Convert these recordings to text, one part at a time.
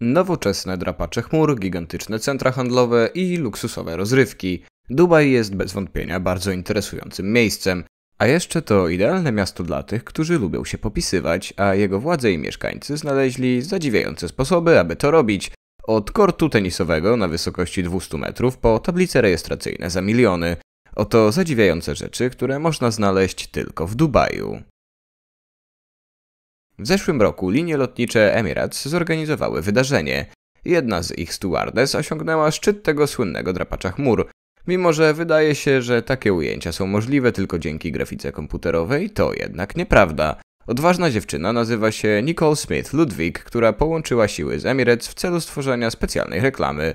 Nowoczesne drapacze chmur, gigantyczne centra handlowe i luksusowe rozrywki. Dubaj jest bez wątpienia bardzo interesującym miejscem, a jeszcze to idealne miasto dla tych, którzy lubią się popisywać, a jego władze i mieszkańcy znaleźli zadziwiające sposoby, aby to robić. Od kortu tenisowego na wysokości 200 metrów po tablice rejestracyjne za miliony. Oto zadziwiające rzeczy, które można znaleźć tylko w Dubaju. W zeszłym roku linie lotnicze Emirates zorganizowały wydarzenie. Jedna z ich stewardes osiągnęła szczyt tego słynnego drapacza chmur. Mimo, że wydaje się, że takie ujęcia są możliwe tylko dzięki grafice komputerowej, to jednak nieprawda. Odważna dziewczyna nazywa się Nicole Smith Ludwig, która połączyła siły z Emirates w celu stworzenia specjalnej reklamy.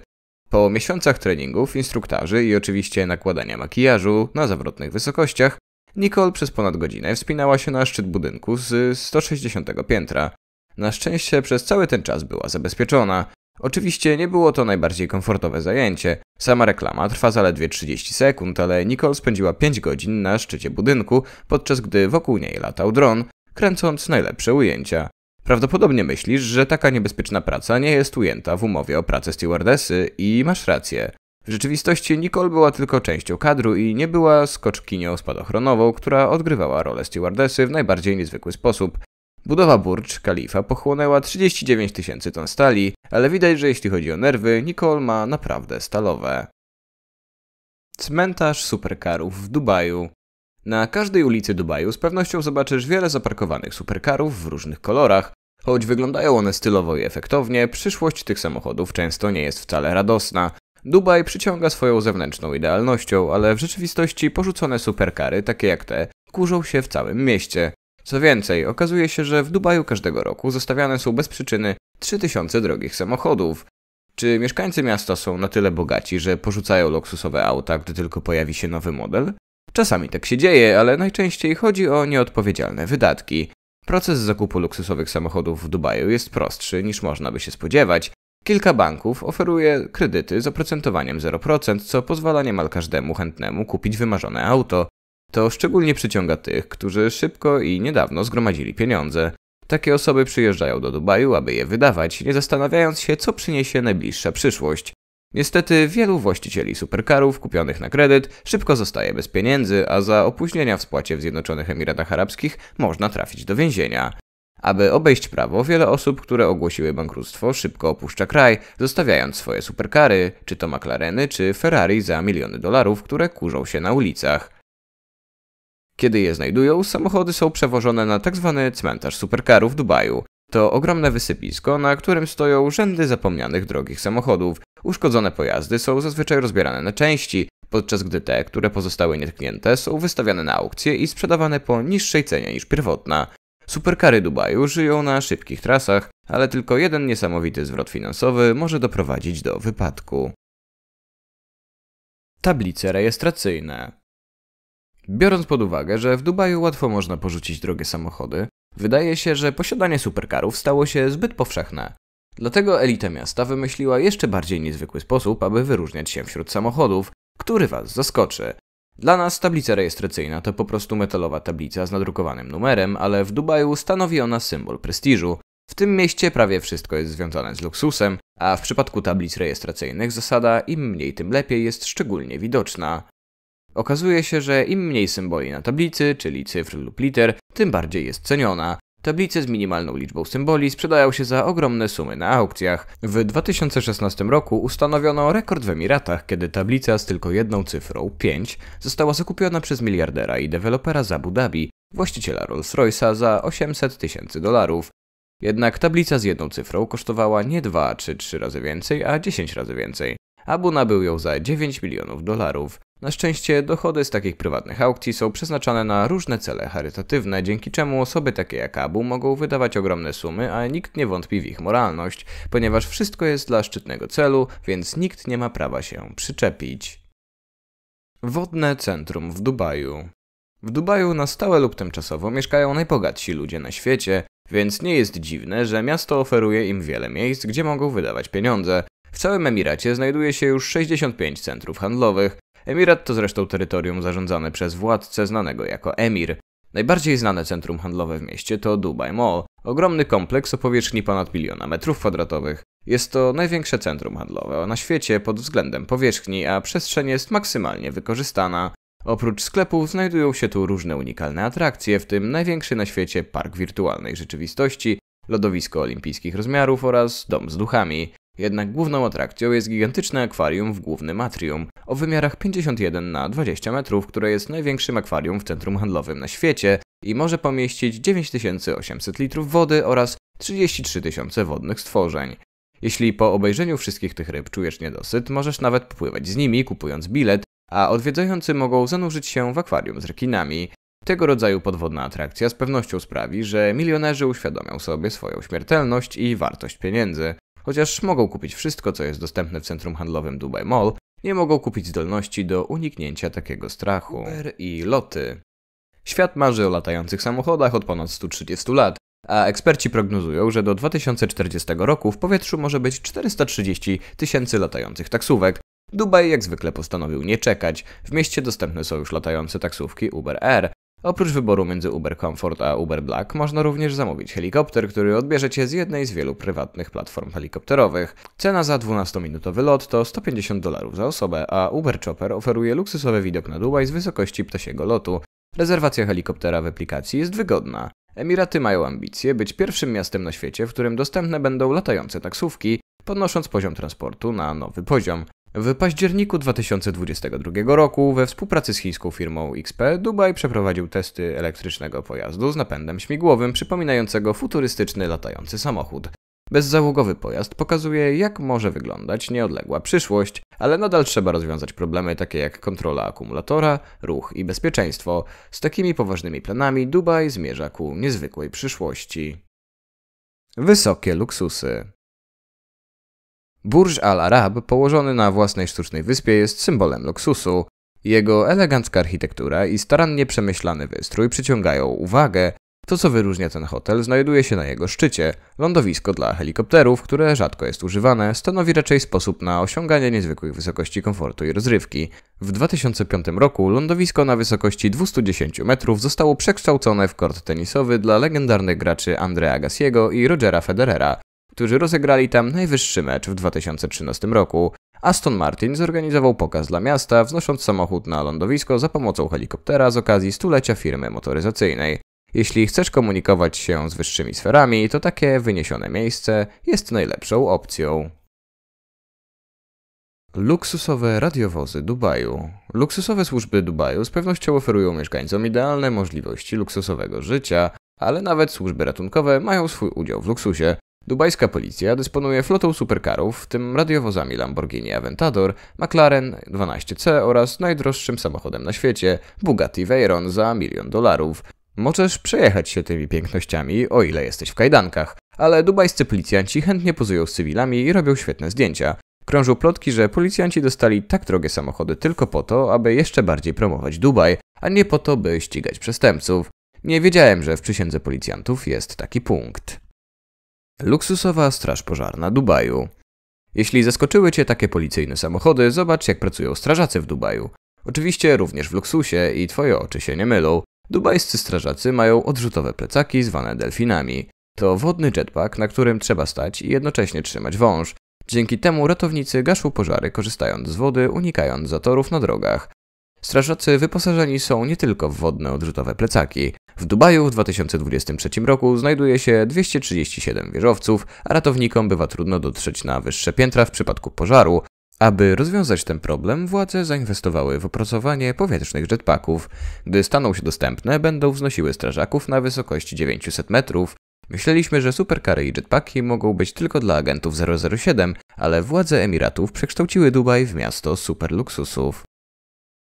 Po miesiącach treningów, instruktarzy i oczywiście nakładania makijażu na zawrotnych wysokościach, Nicole przez ponad godzinę wspinała się na szczyt budynku z 160 piętra. Na szczęście przez cały ten czas była zabezpieczona. Oczywiście nie było to najbardziej komfortowe zajęcie. Sama reklama trwa zaledwie 30 sekund, ale Nicole spędziła 5 godzin na szczycie budynku, podczas gdy wokół niej latał dron, kręcąc najlepsze ujęcia. Prawdopodobnie myślisz, że taka niebezpieczna praca nie jest ujęta w umowie o pracę stewardesy i masz rację. W rzeczywistości Nicole była tylko częścią kadru i nie była skoczkinią spadochronową, która odgrywała rolę stewardesy w najbardziej niezwykły sposób. Budowa burcz Kalifa pochłonęła 39 tysięcy ton stali, ale widać, że jeśli chodzi o nerwy, Nicole ma naprawdę stalowe. Cmentarz superkarów w Dubaju. Na każdej ulicy Dubaju z pewnością zobaczysz wiele zaparkowanych superkarów w różnych kolorach. Choć wyglądają one stylowo i efektownie, przyszłość tych samochodów często nie jest wcale radosna. Dubaj przyciąga swoją zewnętrzną idealnością, ale w rzeczywistości porzucone superkary, takie jak te, kurzą się w całym mieście. Co więcej, okazuje się, że w Dubaju każdego roku zostawiane są bez przyczyny 3000 drogich samochodów. Czy mieszkańcy miasta są na tyle bogaci, że porzucają luksusowe auta, gdy tylko pojawi się nowy model? Czasami tak się dzieje, ale najczęściej chodzi o nieodpowiedzialne wydatki. Proces zakupu luksusowych samochodów w Dubaju jest prostszy niż można by się spodziewać, Kilka banków oferuje kredyty z oprocentowaniem 0%, co pozwala niemal każdemu chętnemu kupić wymarzone auto. To szczególnie przyciąga tych, którzy szybko i niedawno zgromadzili pieniądze. Takie osoby przyjeżdżają do Dubaju, aby je wydawać, nie zastanawiając się, co przyniesie najbliższa przyszłość. Niestety wielu właścicieli superkarów kupionych na kredyt szybko zostaje bez pieniędzy, a za opóźnienia w spłacie w Zjednoczonych Emiratach Arabskich można trafić do więzienia. Aby obejść prawo, wiele osób, które ogłosiły bankructwo, szybko opuszcza kraj, zostawiając swoje superkary, czy to McLareny, czy Ferrari za miliony dolarów, które kurzą się na ulicach. Kiedy je znajdują, samochody są przewożone na tzw. Tak cmentarz superkarów w Dubaju. To ogromne wysypisko, na którym stoją rzędy zapomnianych drogich samochodów. Uszkodzone pojazdy są zazwyczaj rozbierane na części, podczas gdy te, które pozostały nietknięte, są wystawiane na aukcje i sprzedawane po niższej cenie niż pierwotna. Superkary Dubaju żyją na szybkich trasach, ale tylko jeden niesamowity zwrot finansowy może doprowadzić do wypadku. Tablice rejestracyjne. Biorąc pod uwagę, że w Dubaju łatwo można porzucić drogie samochody, wydaje się, że posiadanie superkarów stało się zbyt powszechne. Dlatego elita miasta wymyśliła jeszcze bardziej niezwykły sposób, aby wyróżniać się wśród samochodów, który Was zaskoczy. Dla nas tablica rejestracyjna to po prostu metalowa tablica z nadrukowanym numerem, ale w Dubaju stanowi ona symbol prestiżu. W tym mieście prawie wszystko jest związane z luksusem, a w przypadku tablic rejestracyjnych zasada im mniej tym lepiej jest szczególnie widoczna. Okazuje się, że im mniej symboli na tablicy, czyli cyfr lub liter, tym bardziej jest ceniona. Tablice z minimalną liczbą symboli sprzedają się za ogromne sumy na aukcjach. W 2016 roku ustanowiono rekord w Emiratach, kiedy tablica z tylko jedną cyfrą 5 została zakupiona przez miliardera i dewelopera z Abu Dhabi, właściciela Rolls-Royce'a za 800 tysięcy dolarów. Jednak tablica z jedną cyfrą kosztowała nie 2 czy 3 razy więcej, a 10 razy więcej. Abu nabył ją za 9 milionów dolarów. Na szczęście dochody z takich prywatnych aukcji są przeznaczane na różne cele charytatywne, dzięki czemu osoby takie jak Abu mogą wydawać ogromne sumy, a nikt nie wątpi w ich moralność, ponieważ wszystko jest dla szczytnego celu, więc nikt nie ma prawa się przyczepić. Wodne centrum w Dubaju. W Dubaju na stałe lub tymczasowo mieszkają najbogatsi ludzie na świecie, więc nie jest dziwne, że miasto oferuje im wiele miejsc, gdzie mogą wydawać pieniądze. W całym Emiracie znajduje się już 65 centrów handlowych, Emirat to zresztą terytorium zarządzane przez władcę znanego jako emir. Najbardziej znane centrum handlowe w mieście to Dubai Mall, ogromny kompleks o powierzchni ponad miliona metrów kwadratowych. Jest to największe centrum handlowe na świecie pod względem powierzchni, a przestrzeń jest maksymalnie wykorzystana. Oprócz sklepów znajdują się tu różne unikalne atrakcje, w tym największy na świecie park wirtualnej rzeczywistości, lodowisko olimpijskich rozmiarów oraz dom z duchami. Jednak główną atrakcją jest gigantyczne akwarium w głównym atrium o wymiarach 51 na 20 metrów, które jest największym akwarium w centrum handlowym na świecie i może pomieścić 9800 litrów wody oraz 33 tysiące wodnych stworzeń. Jeśli po obejrzeniu wszystkich tych ryb czujesz niedosyt, możesz nawet popływać z nimi, kupując bilet, a odwiedzający mogą zanurzyć się w akwarium z rekinami. Tego rodzaju podwodna atrakcja z pewnością sprawi, że milionerzy uświadomią sobie swoją śmiertelność i wartość pieniędzy. Chociaż mogą kupić wszystko, co jest dostępne w centrum handlowym Dubai Mall, nie mogą kupić zdolności do uniknięcia takiego strachu. Uber i loty. Świat marzy o latających samochodach od ponad 130 lat, a eksperci prognozują, że do 2040 roku w powietrzu może być 430 tysięcy latających taksówek. Dubaj jak zwykle postanowił nie czekać. W mieście dostępne są już latające taksówki Uber Air, Oprócz wyboru między Uber Comfort a Uber Black można również zamówić helikopter, który odbierzecie z jednej z wielu prywatnych platform helikopterowych. Cena za 12-minutowy lot to 150 dolarów za osobę, a Uber Chopper oferuje luksusowy widok na Dubaj z wysokości ptasiego lotu. Rezerwacja helikoptera w aplikacji jest wygodna. Emiraty mają ambicje być pierwszym miastem na świecie, w którym dostępne będą latające taksówki, podnosząc poziom transportu na nowy poziom. W październiku 2022 roku we współpracy z chińską firmą XP Dubaj przeprowadził testy elektrycznego pojazdu z napędem śmigłowym przypominającego futurystyczny latający samochód. Bezzałogowy pojazd pokazuje, jak może wyglądać nieodległa przyszłość, ale nadal trzeba rozwiązać problemy takie jak kontrola akumulatora, ruch i bezpieczeństwo. Z takimi poważnymi planami Dubaj zmierza ku niezwykłej przyszłości. Wysokie luksusy. Burj Al Arab, położony na własnej sztucznej wyspie, jest symbolem luksusu. Jego elegancka architektura i starannie przemyślany wystrój przyciągają uwagę. To, co wyróżnia ten hotel, znajduje się na jego szczycie. Lądowisko dla helikopterów, które rzadko jest używane, stanowi raczej sposób na osiąganie niezwykłych wysokości komfortu i rozrywki. W 2005 roku lądowisko na wysokości 210 metrów zostało przekształcone w kort tenisowy dla legendarnych graczy Andrea Gassiego i Rogera Federera którzy rozegrali tam najwyższy mecz w 2013 roku. Aston Martin zorganizował pokaz dla miasta, wznosząc samochód na lądowisko za pomocą helikoptera z okazji stulecia firmy motoryzacyjnej. Jeśli chcesz komunikować się z wyższymi sferami, to takie wyniesione miejsce jest najlepszą opcją. Luksusowe radiowozy Dubaju. Luksusowe służby Dubaju z pewnością oferują mieszkańcom idealne możliwości luksusowego życia, ale nawet służby ratunkowe mają swój udział w luksusie. Dubajska policja dysponuje flotą superkarów, w tym radiowozami Lamborghini Aventador, McLaren 12C oraz najdroższym samochodem na świecie, Bugatti Veyron za milion dolarów. Możesz przejechać się tymi pięknościami, o ile jesteś w kajdankach, ale dubajscy policjanci chętnie pozują z cywilami i robią świetne zdjęcia. Krążą plotki, że policjanci dostali tak drogie samochody tylko po to, aby jeszcze bardziej promować Dubaj, a nie po to, by ścigać przestępców. Nie wiedziałem, że w przysiędze policjantów jest taki punkt. Luksusowa Straż Pożarna Dubaju. Jeśli zaskoczyły Cię takie policyjne samochody, zobacz jak pracują strażacy w Dubaju. Oczywiście również w luksusie i Twoje oczy się nie mylą. Dubajscy strażacy mają odrzutowe plecaki zwane delfinami. To wodny jetpack, na którym trzeba stać i jednocześnie trzymać wąż. Dzięki temu ratownicy gaszą pożary korzystając z wody, unikając zatorów na drogach strażacy wyposażeni są nie tylko w wodne odrzutowe plecaki. W Dubaju w 2023 roku znajduje się 237 wieżowców, a ratownikom bywa trudno dotrzeć na wyższe piętra w przypadku pożaru, aby rozwiązać ten problem, władze zainwestowały w opracowanie powietrznych jetpacków. Gdy staną się dostępne, będą wznosiły strażaków na wysokości 900 metrów. Myśleliśmy, że superkary i jetpacki mogą być tylko dla agentów 007, ale władze Emiratów przekształciły Dubaj w miasto superluksusów.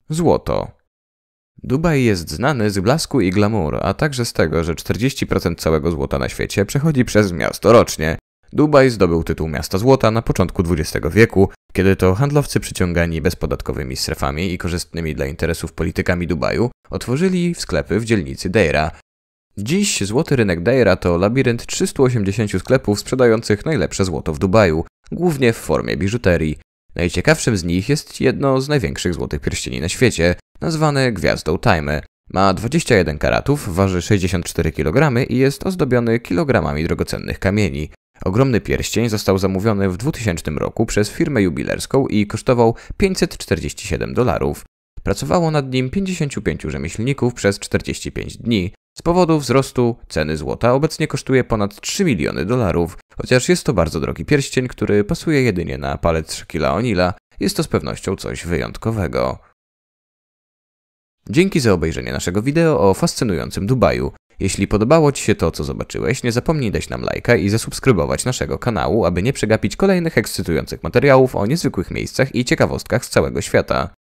Złoto. Dubaj jest znany z blasku i glamour, a także z tego, że 40% całego złota na świecie przechodzi przez miasto rocznie. Dubaj zdobył tytuł miasta złota na początku XX wieku, kiedy to handlowcy przyciągani bezpodatkowymi strefami i korzystnymi dla interesów politykami Dubaju otworzyli sklepy w dzielnicy Deira. Dziś złoty rynek Deira to labirynt 380 sklepów sprzedających najlepsze złoto w Dubaju, głównie w formie biżuterii. Najciekawszym z nich jest jedno z największych złotych pierścieni na świecie, nazwane Gwiazdą Time. Ma 21 karatów, waży 64 kg i jest ozdobiony kilogramami drogocennych kamieni. Ogromny pierścień został zamówiony w 2000 roku przez firmę jubilerską i kosztował 547 dolarów. Pracowało nad nim 55 rzemieślników przez 45 dni. Z powodu wzrostu ceny złota obecnie kosztuje ponad 3 miliony dolarów, chociaż jest to bardzo drogi pierścień, który pasuje jedynie na palec Shaquilla O'Neala, jest to z pewnością coś wyjątkowego. Dzięki za obejrzenie naszego wideo o fascynującym Dubaju. Jeśli podobało Ci się to, co zobaczyłeś, nie zapomnij dać nam lajka i zasubskrybować naszego kanału, aby nie przegapić kolejnych ekscytujących materiałów o niezwykłych miejscach i ciekawostkach z całego świata.